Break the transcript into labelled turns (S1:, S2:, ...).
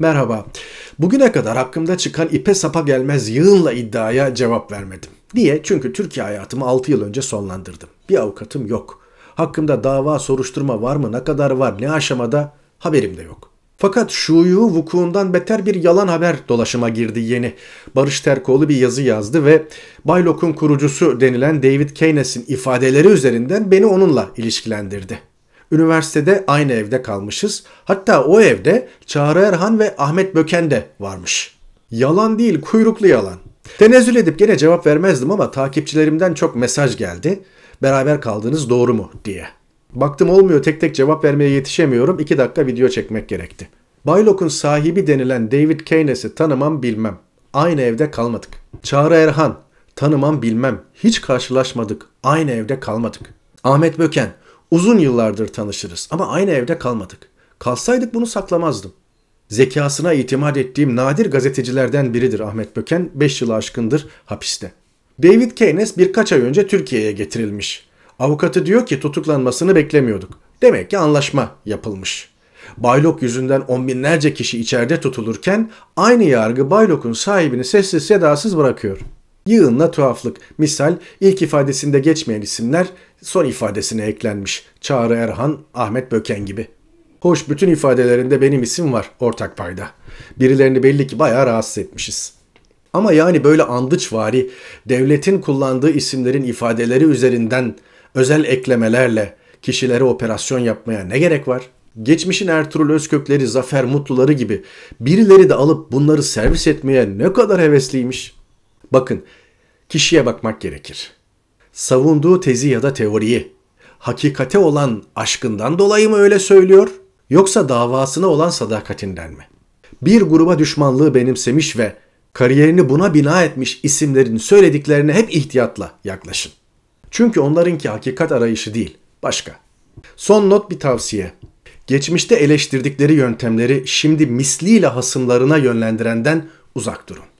S1: Merhaba. Bugüne kadar hakkımda çıkan ipe sapa gelmez yığınla iddiaya cevap vermedim. Niye? Çünkü Türkiye hayatımı 6 yıl önce sonlandırdım. Bir avukatım yok. Hakkımda dava soruşturma var mı? Ne kadar var? Ne aşamada? Haberim de yok. Fakat şuyu vukuundan beter bir yalan haber dolaşıma girdi yeni. Barış Terkoğlu bir yazı yazdı ve Baylok'un kurucusu denilen David Keynes'in ifadeleri üzerinden beni onunla ilişkilendirdi. Üniversitede aynı evde kalmışız. Hatta o evde Çağrı Erhan ve Ahmet Böken de varmış. Yalan değil, kuyruklu yalan. Tenezzül edip gene cevap vermezdim ama takipçilerimden çok mesaj geldi. Beraber kaldığınız doğru mu diye. Baktım olmuyor tek tek cevap vermeye yetişemiyorum. 2 dakika video çekmek gerekti. Baylok'un sahibi denilen David Keynes'i tanımam bilmem. Aynı evde kalmadık. Çağrı Erhan, tanımam bilmem. Hiç karşılaşmadık. Aynı evde kalmadık. Ahmet Böken, Uzun yıllardır tanışırız ama aynı evde kalmadık. Kalsaydık bunu saklamazdım. Zekasına itimat ettiğim nadir gazetecilerden biridir Ahmet Böken. 5 yılı aşkındır hapiste. David Keynes birkaç ay önce Türkiye'ye getirilmiş. Avukatı diyor ki tutuklanmasını beklemiyorduk. Demek ki anlaşma yapılmış. Baylok yüzünden on binlerce kişi içeride tutulurken aynı yargı Baylok'un sahibini sessiz sedasız bırakıyor. Yığınla tuhaflık. Misal ilk ifadesinde geçmeyen isimler son ifadesine eklenmiş. Çağrı Erhan, Ahmet Böken gibi. Hoş bütün ifadelerinde benim isim var ortak payda. Birilerini belli ki bayağı rahatsız etmişiz. Ama yani böyle andıçvari devletin kullandığı isimlerin ifadeleri üzerinden özel eklemelerle kişilere operasyon yapmaya ne gerek var? Geçmişin Ertuğrul Özkökleri, Zafer Mutluları gibi birileri de alıp bunları servis etmeye ne kadar hevesliymiş. Bakın kişiye bakmak gerekir savunduğu tezi ya da teoriyi hakikate olan aşkından dolayı mı öyle söylüyor yoksa davasına olan sadakatinden mi? Bir gruba düşmanlığı benimsemiş ve kariyerini buna bina etmiş isimlerin söylediklerine hep ihtiyatla yaklaşın. Çünkü onlarınki hakikat arayışı değil, başka. Son not bir tavsiye. Geçmişte eleştirdikleri yöntemleri şimdi misliyle hasımlarına yönlendirenden uzak durun.